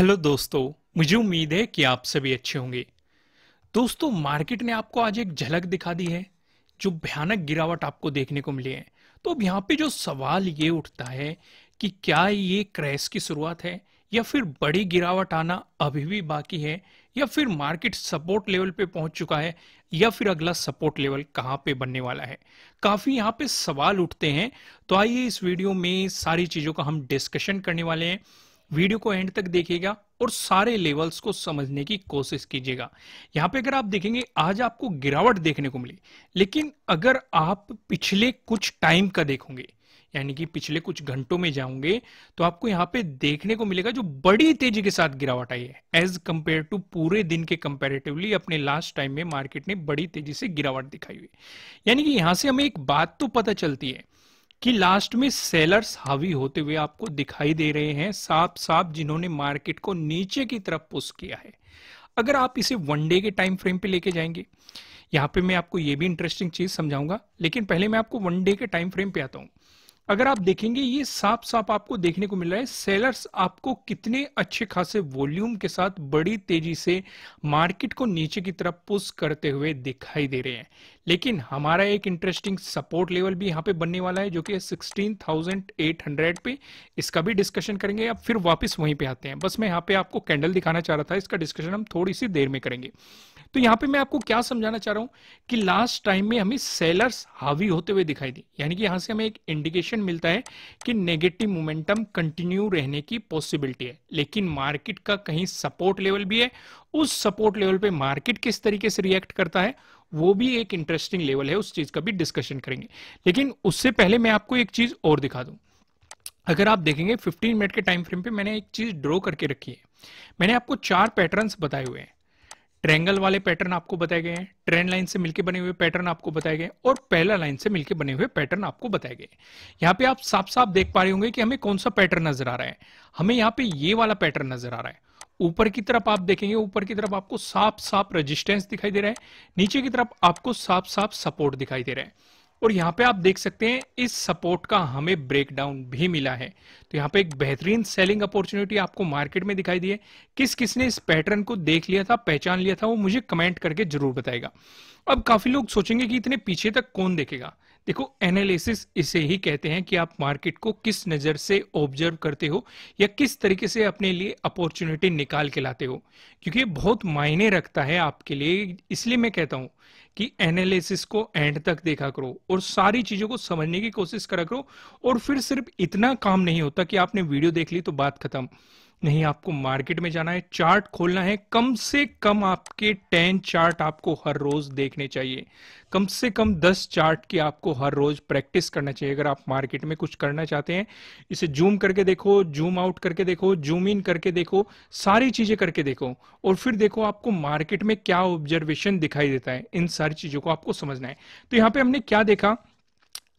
hello दोस्तों मुझे उम्मीद है कि आप सभी अच्छे होंगे दोस्तों मार्केट ने आपको आज एक झलक दिखा दी है जो भयानक गिरावट आपको देखने को मिली है तो अब यहाँ पे जो सवाल ये उठता है कि क्या ये क्रैश की शुरुआत है या फिर बड़ी गिरावट आना अभी भी बाकी है या फिर मार्केट सपोर्ट लेवल पे पहुंच चुका है या फिर अगला सपोर्ट लेवल कहाँ पे बनने वाला है काफ़ी यहाँ पे सवाल उठते हैं तो आइए इस वीडियो में सारी चीज़ों का हम डिस्कशन करने वाले हैं वीडियो को एंड तक देखिएगा और सारे लेवल्स को समझने की कोशिश कीजिएगा यहाँ पे अगर आप देखेंगे आज आपको गिरावट देखने को मिली लेकिन अगर आप पिछले कुछ टाइम का देखोगे यानी कि पिछले कुछ घंटों में जाओगे तो आपको यहाँ पे देखने को मिलेगा जो बड़ी तेजी के साथ गिरावट आई है एज कंपेयर टू पूरे दिन के कंपेरेटिवली अपने लास्ट टाइम में मार्केट ने बड़ी तेजी से गिरावट दिखाई हुई यानी कि यहां से हमें एक बात तो पता चलती है कि लास्ट में सेलर्स हावी होते हुए आपको दिखाई दे रहे हैं साफ साफ जिन्होंने मार्केट को नीचे की तरफ पुश किया है अगर आप इसे वन डे के टाइम फ्रेम पे लेके जाएंगे यहाँ पे मैं आपको ये भी इंटरेस्टिंग चीज समझाऊंगा लेकिन पहले मैं आपको वन डे के टाइम फ्रेम पे आता हूँ अगर आप देखेंगे ये साफ साफ आपको देखने को मिल रहा है सेलर्स आपको कितने अच्छे खासे वॉल्यूम के साथ बड़ी तेजी से मार्केट को नीचे की तरफ पुश करते हुए दिखाई दे रहे हैं लेकिन हमारा एक इंटरेस्टिंग सपोर्ट लेवल भी यहाँ पे बनने वाला है जो कि 16,800 पे इसका भी डिस्कशन करेंगे अब फिर वापस वहीं पे आते हैं बस मैं यहाँ पे आपको कैंडल दिखाना चाह रहा था इसका डिस्कशन हम थोड़ी सी देर में करेंगे तो यहाँ पे मैं आपको क्या समझाना चाह रहा हूँ कि लास्ट टाइम में हमें सेलर्स हावी होते हुए दिखाई दी यानी कि यहाँ से हमें एक इंडिकेशन मिलता है कि नेगेटिव मोमेंटम कंटिन्यू रहने की पॉसिबिलिटी है लेकिन मार्केट का कहीं सपोर्ट लेवल भी है उस सपोर्ट लेवल पे मार्केट किस तरीके से रिएक्ट करता है वो भी एक इंटरेस्टिंग लेवल है उस चीज का भी डिस्कशन करेंगे लेकिन उससे पहले मैं आपको एक चीज और दिखा दूं अगर आप देखेंगे 15 मिनट के टाइम फ्रेम पे मैंने एक चीज ड्रॉ करके रखी है मैंने आपको चार पैटर्न्स बताए हुए हैं ट्रेंगल वाले पैटर्न आपको बताए गए हैं ट्रेन लाइन से मिलके बने हुए पैटर्न आपको बताए गए और पहला लाइन से मिलके बने हुए पैटर्न आपको बताए गए यहाँ पे आप साफ साफ देख पा रहे होंगे कि हमें कौन सा पैटर्न नजर आ रहा है हमें यहाँ पे ये वाला पैटर्न नजर आ रहा है ऊपर की तरफ आप देखेंगे ऊपर की तरफ आपको साफ साफ रजिस्टेंस दिखाई दे रहा है नीचे की तरफ आपको साफ साफ सपोर्ट दिखाई दे रहा है और यहाँ पे आप देख सकते हैं इस सपोर्ट का हमें ब्रेकडाउन भी मिला है तो यहाँ पे एक बेहतरीन सेलिंग अपॉर्चुनिटी आपको मार्केट में दिखाई दी है किस किसने इस पैटर्न को देख लिया था पहचान लिया था वो मुझे कमेंट करके जरूर बताएगा अब काफी लोग सोचेंगे कि इतने पीछे तक कौन देखेगा देखो एनालिसिस इसे ही कहते हैं कि आप मार्केट को किस नज़र से ऑब्जर्व करते हो या किस तरीके से अपने लिए अपॉर्चुनिटी निकाल के लाते हो क्योंकि बहुत मायने रखता है आपके लिए इसलिए मैं कहता हूं कि एनालिसिस को एंड तक देखा करो और सारी चीज़ों को समझने की कोशिश करा करो और फिर सिर्फ इतना काम नहीं होता कि आपने वीडियो देख ली तो बात खत्म नहीं आपको मार्केट में जाना है चार्ट खोलना है कम से कम आपके टेन चार्ट आपको हर रोज देखने चाहिए कम से कम दस चार्ट की आपको हर रोज प्रैक्टिस करना चाहिए अगर आप मार्केट में कुछ करना चाहते हैं इसे जूम करके देखो जूम आउट करके देखो जूम इन करके देखो सारी चीजें करके देखो और फिर देखो आपको मार्केट में क्या ऑब्जर्वेशन दिखाई देता है इन सारी चीजों को आपको समझना है तो यहाँ पे हमने क्या देखा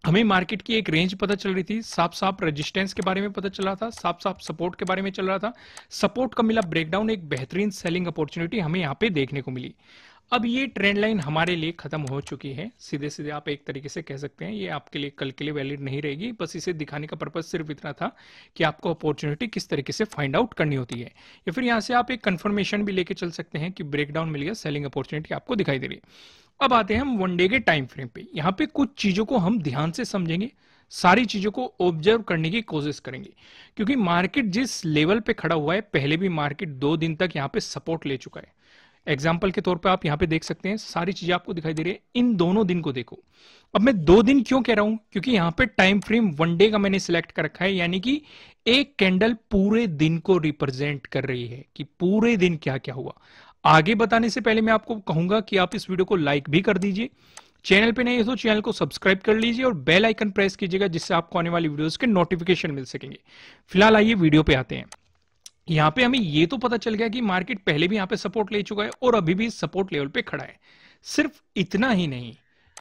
हमें मार्केट की एक रेंज पता चल रही थी साफ साफ रेजिस्टेंस के बारे में पता चल रहा था साफ साफ सपोर्ट के बारे में चल रहा था सपोर्ट का मिला ब्रेकडाउन एक बेहतरीन सेलिंग अपॉर्चुनिटी हमें यहाँ पे देखने को मिली अब ये ट्रेंड लाइन हमारे लिए खत्म हो चुकी है सीधे सीधे आप एक तरीके से कह सकते हैं ये आपके लिए कल के लिए वैलिड नहीं रहेगी बस इसे दिखाने का पर्पज सिर्फ इतना था कि आपको अपॉर्चुनिटी किस तरीके से फाइंड आउट करनी होती है या फिर यहाँ से आप एक कंफर्मेशन भी लेके चल सकते हैं कि ब्रेकडाउन मिल गया सेलिंग अपॉर्चुनिटी आपको दिखाई दे रही है अब आते हैं हम वनडे के टाइम फ्रेम पे यहाँ पे कुछ चीजों को हम ध्यान से समझेंगे सारी चीजों को ऑब्जर्व करने की कोशिश करेंगे क्योंकि मार्केट जिस लेवल पे खड़ा हुआ है पहले भी मार्केट दो दिन तक यहाँ पे सपोर्ट ले चुका है एग्जाम्पल के तौर पर आप यहाँ पे देख सकते हैं सारी चीजें आपको दिखाई दे रही है इन दोनों दिन को देखो अब मैं दो दिन क्यों कह रहा हूं क्योंकि यहाँ पे टाइम फ्रेम वन डे का मैंने सिलेक्ट कर रखा है यानी कि एक कैंडल पूरे दिन को रिप्रेजेंट कर रही है कि पूरे दिन क्या क्या हुआ आगे बताने से पहले मैं आपको कहूंगा कि आप इस वीडियो को लाइक भी कर दीजिए चैनल पे नहीं है तो चैनल को सब्सक्राइब कर लीजिए और बेल आइकन प्रेस कीजिएगा जिससे आपको आने वाली वीडियोस के नोटिफिकेशन मिल सकेंगे फिलहाल आइए वीडियो पे आते हैं यहाँ पे हमें ये तो पता चल गया कि मार्केट पहले भी यहाँ पे सपोर्ट ले चुका है और अभी भी सपोर्ट लेवल पे खड़ा है सिर्फ इतना ही नहीं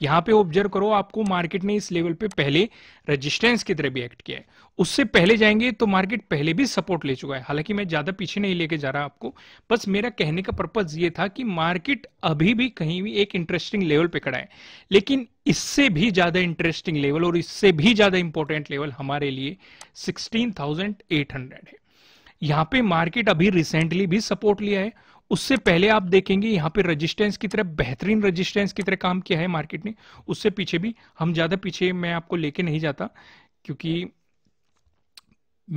यहाँ पे ऑब्जर्व करो आपको मार्केट ने इस लेवल पे पहले रेजिस्टेंस की तरह भी एक्ट किया है उससे पहले जाएंगे तो मार्केट पहले भी सपोर्ट ले चुका है हालांकि मैं ज्यादा पीछे नहीं लेके जा रहा आपको बस मेरा कहने का पर्पज ये था कि मार्केट अभी भी कहीं भी एक इंटरेस्टिंग लेवल पे खड़ा है लेकिन इससे भी ज्यादा इंटरेस्टिंग लेवल और इससे भी ज्यादा इंपॉर्टेंट लेवल हमारे लिए सिक्सटीन है यहां पे मार्केट अभी रिसेंटली भी सपोर्ट लिया है उससे पहले आप देखेंगे यहां पे रेजिस्टेंस की तरह बेहतरीन रेजिस्टेंस की तरह काम किया है मार्केट ने उससे पीछे भी हम ज़्यादा पीछे मैं आपको लेके नहीं जाता क्योंकि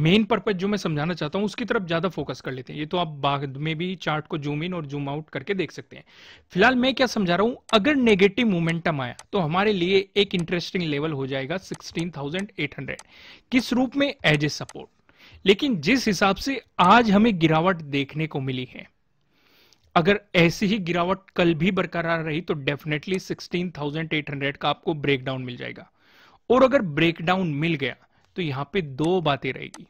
मेन पर्पज जो मैं समझाना चाहता हूं उसकी तरफ ज़्यादा फोकस कर लेते हैं ये तो आप बाद में भी चार्ट को जूम इन और जूम आउट करके देख सकते हैं फिलहाल मैं क्या समझा रहा हूं अगर नेगेटिव मोमेंटम आया तो हमारे लिए एक इंटरेस्टिंग लेवल हो जाएगा 16,800 किस रूप में एज ए सपोर्ट लेकिन जिस हिसाब से आज हमें गिरावट देखने को मिली है अगर ऐसी ही गिरावट कल भी बरकरार रही तो डेफिनेटली 16,800 का आपको ब्रेकडाउन मिल जाएगा और अगर ब्रेकडाउन मिल गया तो यहां पे दो बातें रहेगी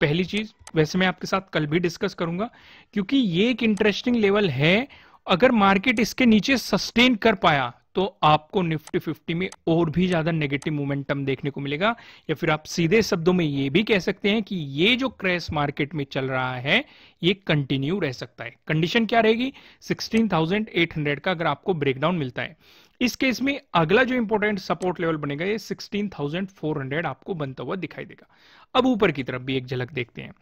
पहली चीज वैसे मैं आपके साथ कल भी डिस्कस करूंगा क्योंकि ये एक इंटरेस्टिंग लेवल है अगर मार्केट इसके नीचे सस्टेन कर पाया तो आपको निफ्टी फिफ्टी में और भी ज्यादा नेगेटिव मोमेंटम देखने को मिलेगा या फिर आप सीधे शब्दों में ये भी कह सकते हैं कि ये जो क्रैश मार्केट में चल रहा है ये कंटिन्यू रह सकता है कंडीशन क्या रहेगी 16,800 का अगर आपको ब्रेकडाउन मिलता है इस केस में अगला जो इंपॉर्टेंट सपोर्ट लेवल बनेगा ये 16,400 आपको बनता हुआ दिखाई देगा अब ऊपर की तरफ भी एक झलक देखते हैं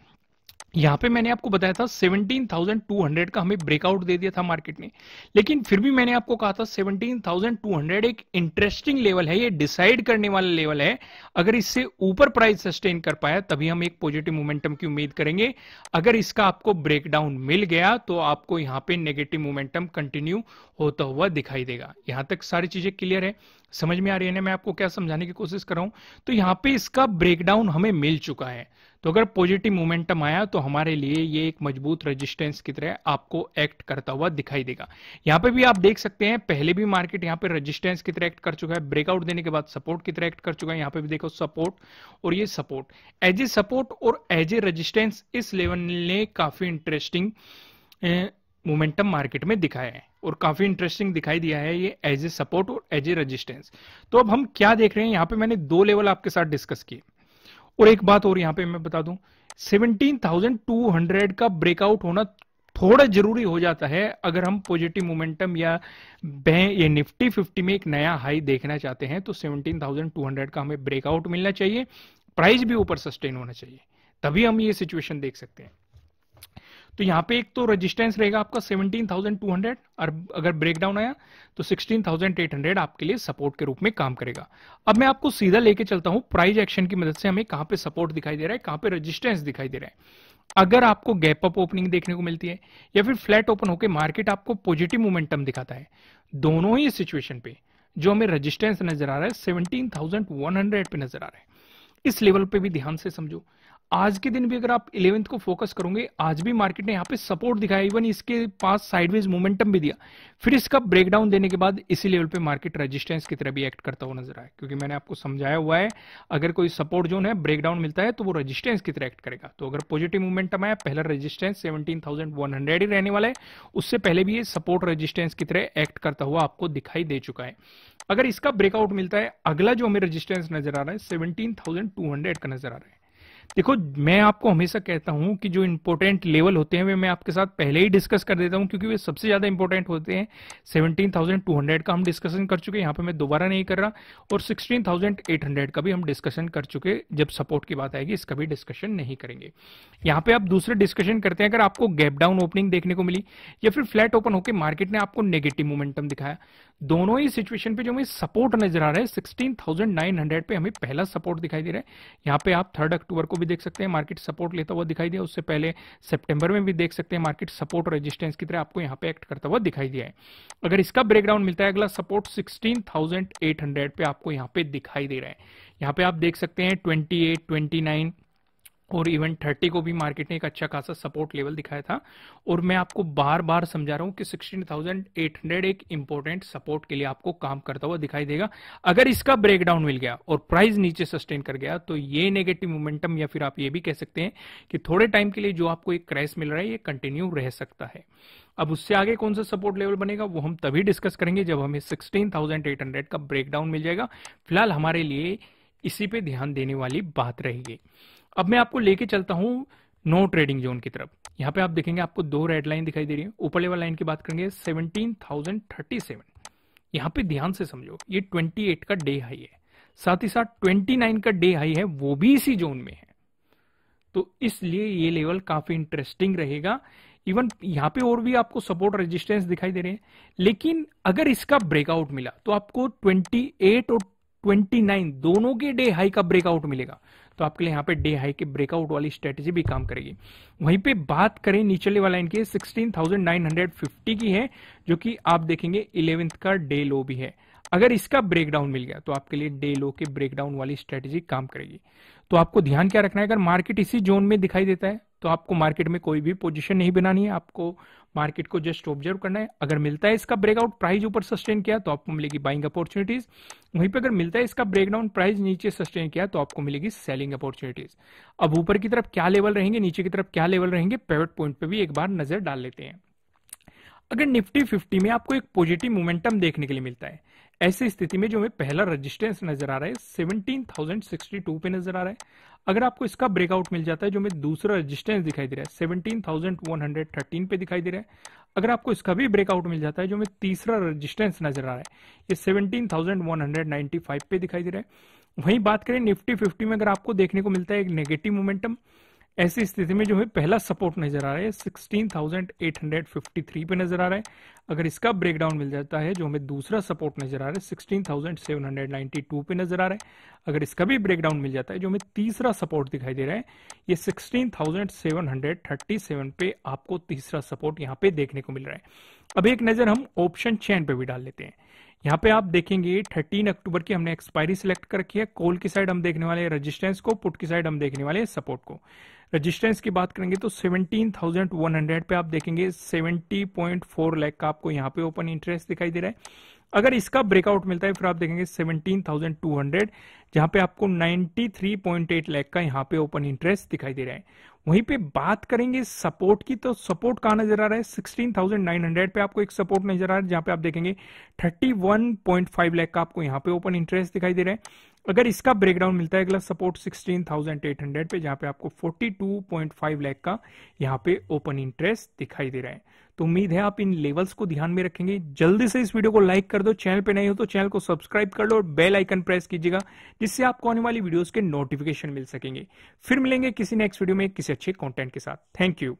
यहाँ पे मैंने आपको बताया था 17,200 का हमें ब्रेकआउट दे दिया था मार्केट ने लेकिन फिर भी मैंने आपको कहा था 17,200 एक इंटरेस्टिंग लेवल है ये डिसाइड करने वाला लेवल है अगर इससे ऊपर प्राइस सस्टेन कर पाया तभी हम एक पॉजिटिव मोमेंटम की उम्मीद करेंगे अगर इसका आपको ब्रेकडाउन मिल गया तो आपको यहाँ पे नेगेटिव मोमेंटम कंटिन्यू होता हुआ दिखाई देगा यहाँ तक सारी चीजें क्लियर है समझ में आ रही है ना मैं आपको क्या समझाने की कोशिश कर रहा हूं तो यहाँ पे इसका ब्रेकडाउन हमें मिल चुका है तो अगर पॉजिटिव मोमेंटम आया तो हमारे लिए ये एक मजबूत रेजिस्टेंस की तरह आपको एक्ट करता हुआ दिखाई देगा यहां पे भी आप देख सकते हैं पहले भी मार्केट यहां पे रेजिस्टेंस की तरह एक्ट कर चुका है ब्रेकआउट देने के बाद सपोर्ट की तरह एक्ट कर चुका है यहां पे भी देखो सपोर्ट और ये सपोर्ट एज ए सपोर्ट और एज ए रजिस्टेंस इस लेवल ने काफी इंटरेस्टिंग मोमेंटम मार्केट में दिखाया है और काफी इंटरेस्टिंग दिखाई दिया है ये एज ए सपोर्ट और एज ए रजिस्टेंस तो अब हम क्या देख रहे हैं यहां पे मैंने दो लेवल आपके साथ डिस्कस किए और एक बात और यहां पे मैं बता दूं 17,200 का ब्रेकआउट होना थोड़ा जरूरी हो जाता है अगर हम पॉजिटिव मोमेंटम या ये निफ्टी 50 में एक नया हाई देखना चाहते हैं तो 17,200 का हमें ब्रेकआउट मिलना चाहिए प्राइस भी ऊपर सस्टेन होना चाहिए तभी हम ये सिचुएशन देख सकते हैं तो यहाँ पे एक तो रेजिस्टेंस रहेगा आपका 17,200 और अगर ब्रेक डाउन आया तो 16,800 आपके लिए सपोर्ट के रूप में काम करेगा अब मैं आपको सीधा लेके चलता हूं प्राइस एक्शन की मदद से हमें कहां पे सपोर्ट दिखाई दे रहा है कहां पे रेजिस्टेंस दिखाई दे रहा है अगर आपको गैप अप ओपनिंग देखने को मिलती है या फिर फ्लैट ओपन होकर मार्केट आपको पॉजिटिव मोमेंटम दिखाता है दोनों ही सिचुएशन पे जो हमें रजिस्टेंस नजर आ रहा है सेवनटीन पे नजर आ रहा है इस लेवल पे भी ध्यान से समझो आज के दिन भी अगर आप इलेवेंथ को फोकस करोगे आज भी मार्केट ने यहाँ पे सपोर्ट दिखाया इवन इसके पास साइडवेज मोमेंटम भी दिया फिर इसका ब्रेकडाउन देने के बाद इसी लेवल पे मार्केट रेजिस्टेंस की तरह भी एक्ट करता हुआ नजर आया क्योंकि मैंने आपको समझाया हुआ है अगर कोई सपोर्ट जोन है ब्रेकडाउन मिलता है तो वो रजिस्टेंस की तरह एक्ट करेगा तो अगर पॉजिटिव मूवमेंटम आया पहला रजिस्टेंस सेवनटीन ही रहने वाला है उससे पहले भी ये सपोर्ट रजिस्टेंस की तरह एक्ट करता हुआ आपको दिखाई दे चुका है अगर इसका ब्रेकआउट मिलता है अगला जो हमें रजिस्टेंस नजर आ रहा है सेवनटीन का नजर आ रहा है देखो मैं आपको हमेशा कहता हूं कि जो इंपॉर्टेंट लेवल होते हैं वे मैं आपके साथ पहले ही डिस्कस कर देता हूं क्योंकि वे सबसे ज्यादा इंपॉर्टेंट होते हैं 17,200 का हम डिस्कशन कर चुके हैं यहाँ पे मैं दोबारा नहीं कर रहा और 16,800 का भी हम डिस्कशन कर चुके जब सपोर्ट की बात आएगी इसका भी डिस्कशन नहीं करेंगे यहाँ पे आप दूसरे डिस्कशन करते हैं अगर आपको गैप डाउन ओपनिंग देखने को मिली या फिर फ्लैट ओपन होकर मार्केट ने आपको नेगेटिव मोमेंटम दिखाया दोनों ही सिचुएशन पे जो हमें सपोर्ट नजर आ रहा है 16,900 पे हमें पहला सपोर्ट दिखाई दे रहा है यहाँ पे आप थर्ड अक्टूबर को भी देख सकते हैं मार्केट सपोर्ट लेता हुआ दिखाई दिया उससे पहले सितंबर में भी देख सकते हैं मार्केट सपोर्ट रेजिस्टेंस की तरह आपको यहाँ पे एक्ट करता हुआ दिखाई दिया है अगर इसका ब्रेकडाउन मिलता है अगला सपोर्ट सिक्सटीन पे आपको यहाँ पे दिखाई दे रहा है यहाँ पे आप देख सकते हैं ट्वेंटी एट और इवेंट थर्टी को भी मार्केट ने एक अच्छा खासा सपोर्ट लेवल दिखाया था और मैं आपको बार बार समझा रहा हूं कि सिक्सटीन थाउजेंड एट हंड्रेड एक इंपॉर्टेंट सपोर्ट के लिए आपको काम करता हुआ दिखाई देगा अगर इसका ब्रेकडाउन मिल गया और प्राइस नीचे सस्टेन कर गया तो ये नेगेटिव मोमेंटम या फिर आप ये भी कह सकते हैं कि थोड़े टाइम के लिए जो आपको एक क्रैश मिल रहा है ये कंटिन्यू रह सकता है अब उससे आगे कौन सा सपोर्ट लेवल बनेगा वो हम तभी डिस्कस करेंगे जब हमें सिक्सटीन का ब्रेकडाउन मिल जाएगा फिलहाल हमारे लिए इसी पे ध्यान देने वाली बात रहेगी अब मैं आपको लेके चलता हूं नो ट्रेडिंग जोन की तरफ यहाँ पे आप देखेंगे आपको दो रेड लाइन दिखाई दे रही है ऊपर लेवल लाइन की बात करेंगे सेवनटीन थाउजेंड थर्टी सेवन यहां पर ध्यान से समझो ये ट्वेंटी एट का डे हाई है साथ ही साथ ट्वेंटी नाइन का डे हाई है वो भी इसी जोन में है तो इसलिए ये लेवल काफी इंटरेस्टिंग रहेगा इवन यहां पे और भी आपको सपोर्ट रेजिस्टेंस दिखाई दे रहे हैं लेकिन अगर इसका ब्रेकआउट मिला तो आपको 28 और 29 दोनों के डे हाई का ब्रेकआउट मिलेगा तो आपके लिए यहाँ पे डे हाई के ब्रेकआउट वाली स्ट्रेटेजी भी काम करेगी वहीं पे बात करें निचले वाला इनके 16,950 की है जो कि आप देखेंगे इलेवेंथ का डे लो भी है अगर इसका ब्रेकडाउन मिल गया तो आपके लिए डे लो के ब्रेकडाउन वाली स्ट्रेटेजी काम करेगी तो आपको ध्यान क्या रखना है अगर मार्केट इसी जोन में दिखाई देता है तो आपको मार्केट में कोई भी पोजीशन नहीं बनानी है आपको मार्केट को जस्ट ऑब्जर्व करना है अगर मिलता है इसका ब्रेकआउट प्राइस ऊपर सस्टेन किया तो आपको मिलेगी बाइंग अपॉर्चुनिटीज वहीं पर अगर मिलता है इसका ब्रेकडाउन प्राइस नीचे सस्टेन किया तो आपको मिलेगी सेलिंग अपॉर्चुनिटीज अब ऊपर की तरफ क्या लेवल रहेंगे नीचे की तरफ क्या लेवल रहेंगे पेवेट पॉइंट पर भी एक बार नजर डाल लेते हैं अगर निफ्टी फिफ्टी में आपको एक पॉजिटिव मोमेंटम देखने के लिए मिलता है ऐसी स्थिति में जो हमें पहला रजिस्टेंस नजर आ रहा है सेवनटीन थाउजेंड सिक्सटी टू पे नजर आ रहा है अगर आपको इसका ब्रेकआउट मिल जाता है जो हमें दूसरा रजिस्टेंस दिखाई दे रहा है seventeen thousand one hundred thirteen पे दिखाई दे रहा है अगर आपको इसका भी ब्रेकआउट मिल जाता है जो हमें तीसरा रजिस्टेंस नजर आ रहा है ये seventeen thousand one hundred ninety five पे दिखाई दे रहा है वहीं बात करें निफ्टी फिफ्टी में अगर आपको देखने को मिलता है एक नेगेटिव मोमेंटम ऐसी स्थिति में जो है पहला सपोर्ट नजर आ रहा है 16,853 पे नजर आ रहा है अगर इसका ब्रेकडाउन मिल जाता है जो हमें दूसरा सपोर्ट नजर आ रहा है 16,792 पे नजर आ रहा है अगर इसका भी ब्रेकडाउन मिल जाता है जो हमें तीसरा सपोर्ट दिखाई दे रहा है ये 16,737 पे आपको तीसरा सपोर्ट यहाँ पे देखने को मिल रहा है अब एक नजर हम ऑप्शन चैन पे भी डाल लेते हैं यहाँ पे आप देखेंगे 13 अक्टूबर की हमने एक्सपायरी सिलेक्ट कर रखी है कोल की साइड हम देखने वाले हैं रेजिस्टेंस को पुट की साइड हम देखने वाले हैं सपोर्ट को रेजिस्टेंस की बात करेंगे तो 17,100 पे आप देखेंगे 70.4 लाख का आपको यहाँ पे ओपन इंटरेस्ट दिखाई दे रहा है अगर इसका ब्रेकआउट मिलता है फिर आप देखेंगे 17,200 जहां पे आपको 93.8 लाख का यहां पे ओपन इंटरेस्ट दिखाई दे रहा है वहीं पे बात करेंगे सपोर्ट की तो सपोर्ट कहां नजर आ रहा है 16,900 पे आपको एक सपोर्ट नजर आ रहा है जहां पे आप देखेंगे 31.5 लाख का आपको यहां पे ओपन इंटरेस्ट दिखाई दे रहा है अगर इसका ब्रेकडाउन मिलता है अगला सपोर्ट 16,800 पे जहां पे आपको 42.5 लाख का यहां पे ओपन इंटरेस्ट दिखाई दे रहा है तो उम्मीद है आप इन लेवल्स को ध्यान में रखेंगे जल्दी से इस वीडियो को लाइक कर दो चैनल पे नहीं हो तो चैनल को सब्सक्राइब कर लो और बेल आइकन प्रेस कीजिएगा जिससे आपको आने वाली वीडियोस के नोटिफिकेशन मिल सकेंगे फिर मिलेंगे किसी नेक्स्ट वीडियो में किसी अच्छे कॉन्टेंट के साथ थैंक यू